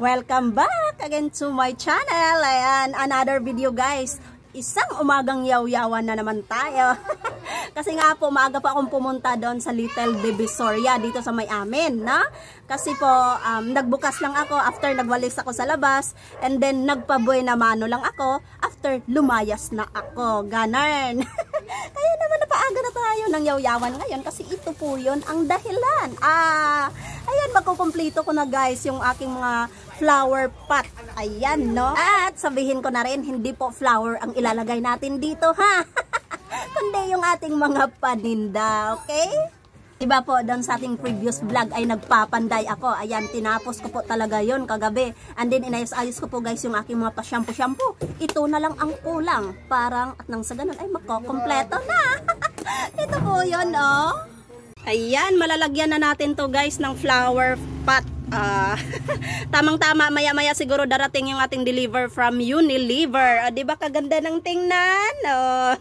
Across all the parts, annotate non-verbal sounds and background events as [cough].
Welcome back again to my channel. Ayan, another video guys. Isang umagang yaw-yawan na naman tayo. [laughs] Kasi nga po, maaga pa akong pumunta doon sa Little Divisoria dito sa may amin, no? Kasi po, um, nagbukas lang ako after nagwalis ako sa labas and then nagpaboy na mano lang ako after lumayas na ako. Ganern! [laughs] Kaya naman napaaga na tayo ng yaw-yawan ngayon kasi ito po yun ang dahilan. Ah, Ayan, magkukumplito ko na guys yung aking mga flower pot. Ayan, no? At sabihin ko na rin, hindi po flower ang ilalagay natin dito, ha? [laughs] Kundi yung ating mga paninda, okay? Diba po, doon sa ating previous vlog ay nagpapanday ako. Ayan, tinapos ko po talaga yon kagabi. And then, inayos-ayos ko po guys yung aking mga pa-shampoo-shampoo. Ito na lang ang kulang. Parang, at nang sa ganun, ay magkokompleto na. [laughs] Ito po yun, oh. Ayan, malalagyan na natin to guys ng flower pot. Uh, [laughs] Tamang-tama, maya-maya siguro darating yung ating deliver from Unilever. Uh, ba diba, kaganda ng tingnan? Oh.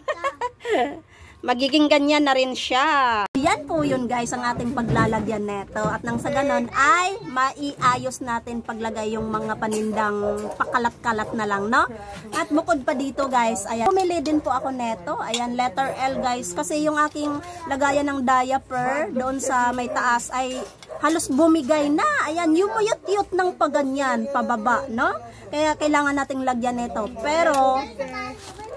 [laughs] Magiging ganyan na rin siya yan po yun guys ang ating paglalagyan neto. At nang sa ganon ay maiayos natin paglagay yung mga panindang pakalat-kalat na lang, no? At bukod pa dito guys, ayan, pumili din po ako neto. Ayan, letter L guys. Kasi yung aking lagayan ng diaper doon sa may taas ay halos bumigay na. Ayan, yumuyot-yot ng paganyan pababa, no? Kaya kailangan nating lagyan nito. Pero,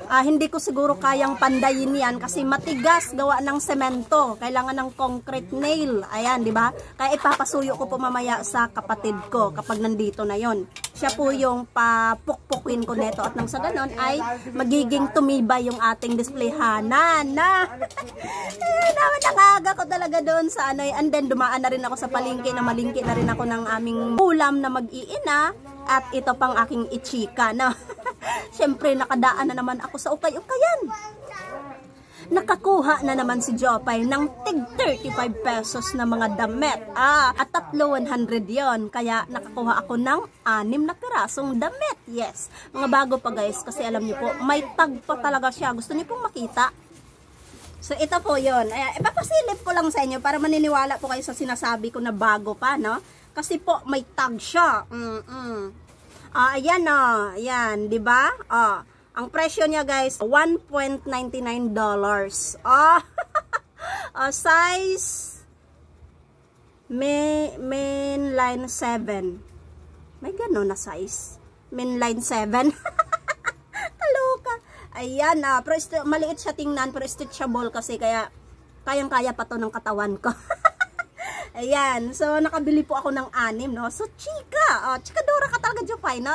uh, hindi ko siguro kayang pandayin yan kasi matigas gawa ng semento. Kailangan ng concrete nail. Ayan, di ba? Kaya ipapasuyo ko po mamaya sa kapatid ko kapag nandito na yon. Siya po yung papukpukin ko neto at nang sa ganon ay magiging tumibay yung ating display. Hanan na! [laughs] Dapat nangaga ko talaga doon sa ano. Eh. And then dumaan na rin ako sa palingki na malingki na rin ako ng aming ulam na mag-iina at ito pang aking ichika na [laughs] Siyempre, nakadaan na naman ako sa ukay-ukayan. Nakakuha na naman si Jopay ng tig 35 pesos na mga damit. Ah, at tatlo 100 yon Kaya nakakuha ako ng anim na pirasong damit. Yes, mga bago pa guys. Kasi alam niyo po, may tag pa talaga siya. Gusto niyo pong makita? So, ito po yun. Ayan, ipapasilip ko lang sa inyo para maniniwala po kayo sa sinasabi ko na bago pa, no? Kasi po, may tag siya. Mm-mm. Oh, ayan oh. Ayan, 'di ba? Oh, ang presyo niya guys, 1.99 dollars. Oh. [laughs] oh, size may main line 7. May gano'n na size. Main line 7. Kaloka. Ayan ah, pero maliit siya tingnan pero stretchable kasi kaya kayang-kaya pa to ng katawan ko. [laughs] Ayan. So, nakabili po ako ng anim, no? So, chika. Oh, Dora ka talaga, Jopay, no?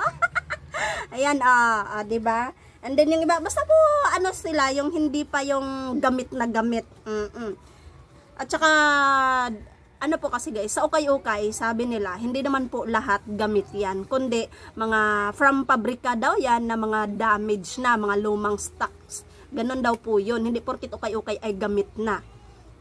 [laughs] Ayan, ah, oh, oh, diba? And then, yung iba, basta po, ano sila, yung hindi pa yung gamit na gamit. Mm -mm. At saka, ano po kasi guys, sa ukay-ukay, sabi nila, hindi naman po lahat gamit yan, kundi mga from pabrika daw yan na mga damage na, mga lumang stocks. Ganon daw po yun, hindi porkit ukay-ukay ay gamit na.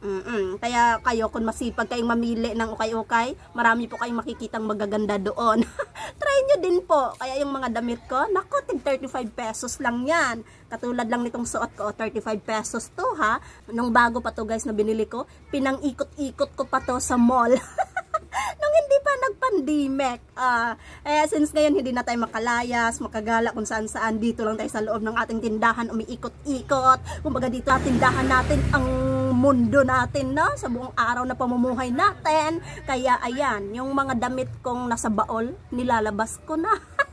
Mm -mm. Kaya kayo, kung masipag kayong mamili ng ukay-ukay, marami po kayong makikitang magaganda doon. [laughs] Try nyo din po. Kaya yung mga damit ko, naku, tig 35 pesos lang yan. Katulad lang nitong suot ko, 35 pesos to ha. Nung bago pa to guys na binili ko, pinang ikot-ikot ko pa to sa mall. [laughs] nung hindi pa nagpandemic. pandemic Uh, eh, since ngayon, hindi na tayo makalayas, makagala kung saan-saan. Dito lang tayo sa loob ng ating tindahan, umiikot-ikot. Kumbaga dito, tindahan natin ang mundo natin no? sa buong araw na pamumuhay natin. Kaya ayan, yung mga damit kong nasa baol, nilalabas ko na. [laughs]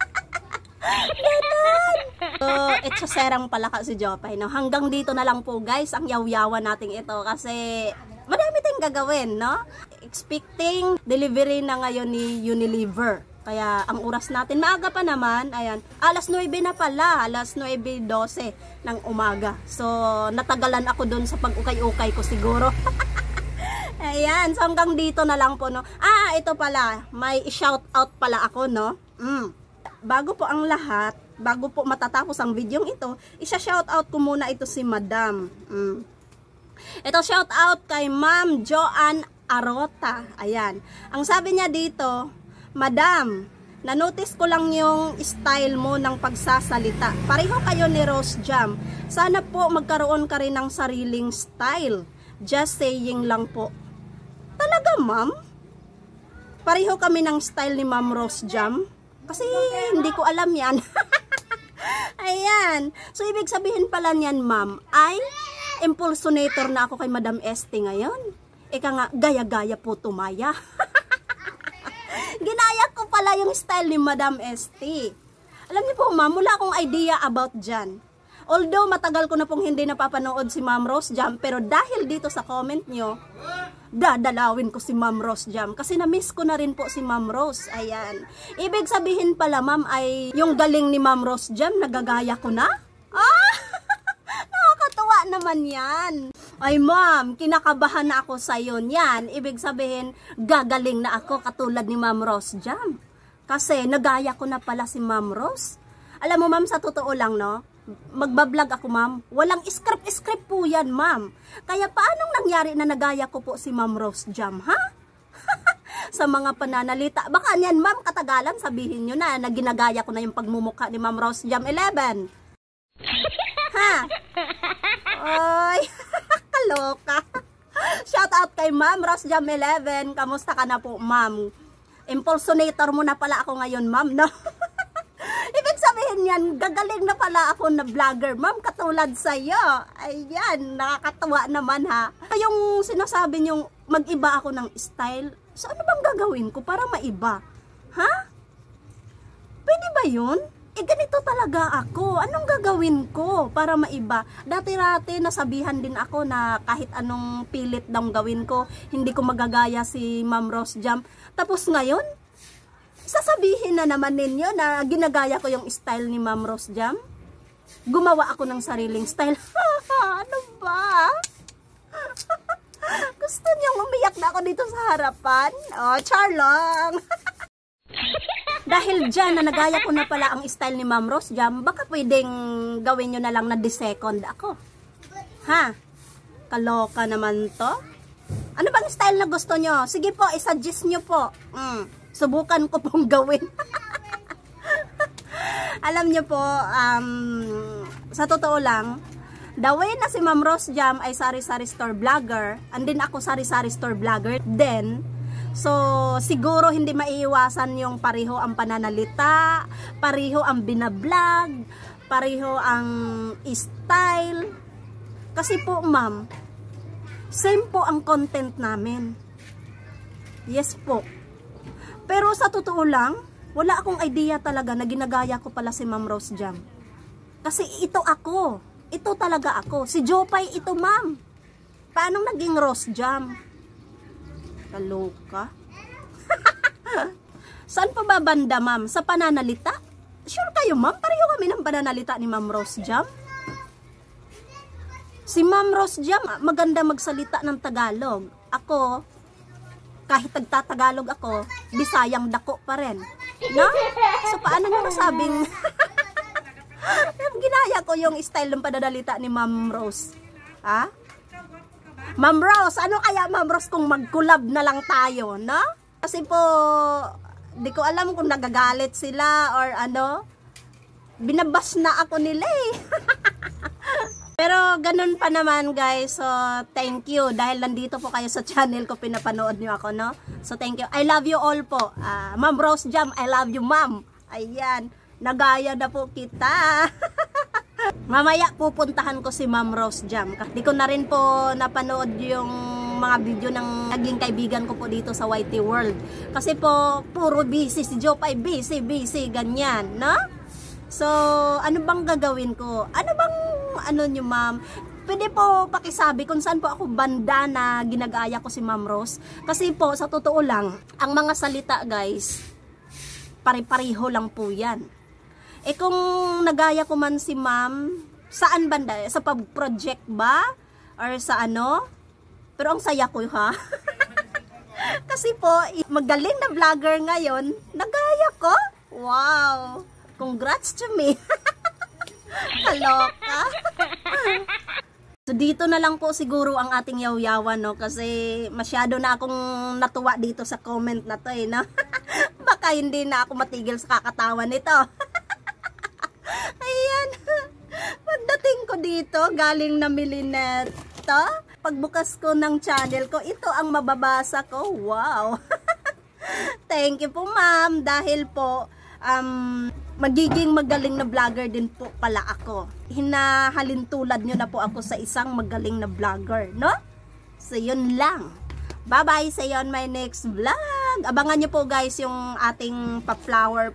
Ganon! So, etsoserang pala si Jopay. No? Hanggang dito na lang po guys ang yaw-yawan natin ito kasi marami tayong gagawin, no? Expecting delivery na ngayon ni Unilever. Kaya ang oras natin, maaga pa naman, ayan, alas 9 na pala, alas 9.12 ng umaga. So, natagalan ako dun sa pag-ukay-ukay ko siguro. [laughs] ayan, so hanggang dito na lang po, no? Ah, ito pala, may shout out pala ako, no? Mm. Bago po ang lahat, bago po matatapos ang video ito, isa shout out ko muna ito si Madam. Mm ito shout out kay Ma'am Joanne Arota. Ayan. Ang sabi niya dito, Madam, nanotice ko lang yung style mo ng pagsasalita. Pareho kayo ni Rose Jam. Sana po magkaroon ka rin ng sariling style. Just saying lang po. Talaga, ma'am? Pareho kami ng style ni Ma'am Rose Jam? Kasi hindi ko alam yan. [laughs] Ayan. So, ibig sabihin pala niyan, ma'am, ay impulsonator na ako kay Madam Este ngayon. Ika nga, gaya-gaya po tumaya. [laughs] Ginaya ko pala yung style ni Madam Este. Alam niyo po ma'am, mula akong idea about dyan. Although matagal ko na pong hindi napapanood si Ma'am Rose Jam, pero dahil dito sa comment nyo, dadalawin ko si Ma'am Rose Jam. Kasi na-miss ko na rin po si Ma'am Rose. Ayan. Ibig sabihin pala ma'am ay yung galing ni Ma'am Rose Jam, nagagaya ko na naman yan. Ay ma'am, kinakabahan na ako sa yon yan. Ibig sabihin, gagaling na ako katulad ni Ma'am Rose Jam. Kasi nagaya ko na pala si Ma'am Rose. Alam mo ma'am, sa totoo lang no, magbablog ako ma'am. Walang script-script po yan ma'am. Kaya paanong nangyari na nagaya ko po si Ma'am Rose Jam ha? [laughs] sa mga pananalita. Baka niyan ma'am, katagalan sabihin nyo na na ginagaya ko na yung pagmumukha ni Ma'am Rose Jam 11. ha? Oy, [laughs] kaloka. Shout out kay Ma'am Rose Jam 11. Kamusta ka na po, Ma'am? Impulsonator mo na pala ako ngayon, Ma'am, no? [laughs] Ibig sabihin yan, gagaling na pala ako na vlogger, Ma'am, katulad sa iyo. Ayan, nakakatuwa naman ha. Yung sinasabi niyong mag-iba ako ng style, so ano bang gagawin ko para maiba? Ha? Pwede ba yun? eh ganito talaga ako. Anong gagawin ko para maiba? Dati-dati nasabihan din ako na kahit anong pilit daw gawin ko, hindi ko magagaya si Ma'am Rose Jam. Tapos ngayon, sasabihin na naman ninyo na ginagaya ko yung style ni Ma'am Rose Jam. Gumawa ako ng sariling style. [laughs] ano ba? [laughs] Gusto niyo umiyak na ako dito sa harapan? Oh, char [laughs] Dahil dyan, na nagaya ko na pala ang style ni Ma'am Rose Jam, baka pwedeng gawin nyo na lang na second ako. Ha? Kaloka naman to. Ano bang style na gusto nyo? Sige po, isuggest nyo po. Mm, subukan ko pong [laughs] gawin. Alam nyo po, um, sa totoo lang, The way na si Ma'am Rose Jam ay sari-sari store vlogger, and then ako sari-sari store vlogger, then, So, siguro hindi maiiwasan yung pariho ang pananalita, pariho ang binablog, pariho ang style. Kasi po, ma'am, same po ang content namin. Yes po. Pero sa totoo lang, wala akong idea talaga na ginagaya ko pala si Ma'am Rose Jam. Kasi ito ako. Ito talaga ako. Si Jopay ito, ma'am. Paanong naging Rose Jam? Kaloka. [laughs] Saan pa ba banda, ma'am? Sa pananalita? Sure kayo, ma'am? Pareho kami ng pananalita ni Ma'am Rose Jam. Si Ma'am Rose Jam, ah, maganda magsalita ng Tagalog. Ako, kahit tagtatagalog ako, bisayang dako pa rin. No? So, paano nyo nasabing... [laughs] Ginaya ko yung style ng pananalita ni Ma'am Rose. Ha? Ma'am Rose, ano kaya Ma'am Rose kung mag-collab na lang tayo, no? Kasi po, di ko alam kung nagagalit sila or ano. Binabas na ako nila eh. [laughs] Pero ganun pa naman guys, so thank you dahil nandito po kayo sa channel ko, pinapanood nyo ako, no? So thank you. I love you all po. Uh, ma'am Rose Jam, I love you ma'am. Ayan, nagaya na po kita. [laughs] Mamaya pupuntahan ko si Ma'am Rose Jam. Di ko na rin po napanood yung mga video ng naging kaibigan ko po dito sa YT World. Kasi po, puro busy si Jopay, eh, busy, busy, ganyan, no? So, ano bang gagawin ko? Ano bang, ano nyo ma'am? Pwede po pakisabi kung saan po ako banda na ginagaya ko si Ma'am Rose. Kasi po, sa totoo lang, ang mga salita guys, pare-pareho lang po yan. Eh kung nagaya ko man si ma'am, saan banda? Sa pag-project ba? Or sa ano? Pero ang saya ko ha. [laughs] Kasi po, magaling na vlogger ngayon, nagaya ko. Wow! Congrats to me! [laughs] Kaloka! [laughs] so dito na lang po siguro ang ating yaw no kasi masyado na akong natuwa dito sa comment na to eh no? Baka hindi na ako matigil sa kakatawa nito. Pagdating ko dito, galing na Milineta, pagbukas ko ng channel ko, ito ang mababasa ko. Wow! [laughs] Thank you po ma'am dahil po um, magiging magaling na vlogger din po pala ako. Hinahalin tulad nyo na po ako sa isang magaling na vlogger, no? So yun lang. Bye-bye sa on my next vlog. Abangan nyo po guys yung ating pa-flower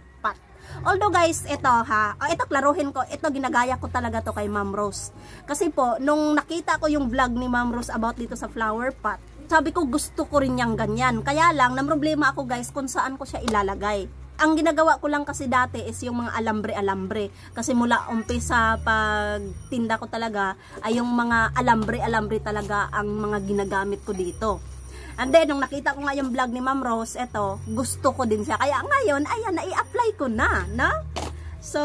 Although guys, ito ha, ah, ito klaruhin ko, ito ginagaya ko talaga to kay Ma'am Rose. Kasi po, nung nakita ko yung vlog ni Ma'am Rose about dito sa flower pot, sabi ko gusto ko rin yang ganyan. Kaya lang, na problema ako guys kung saan ko siya ilalagay ang ginagawa ko lang kasi dati is yung mga alambre-alambre. Kasi mula umpisa pagtinda ko talaga, ay yung mga alambre-alambre talaga ang mga ginagamit ko dito. And then, nung nakita ko nga yung vlog ni Ma'am Rose, eto, gusto ko din siya. Kaya ngayon, ayan, nai-apply ko na, no? So,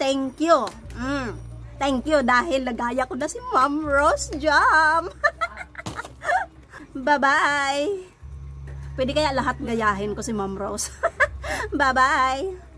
thank you. Mm, thank you dahil nagaya ko na si Ma'am Rose Jam. [laughs] Bye-bye. Pwede kaya lahat gayahin ko si Ma'am Rose. [laughs] Bye-bye.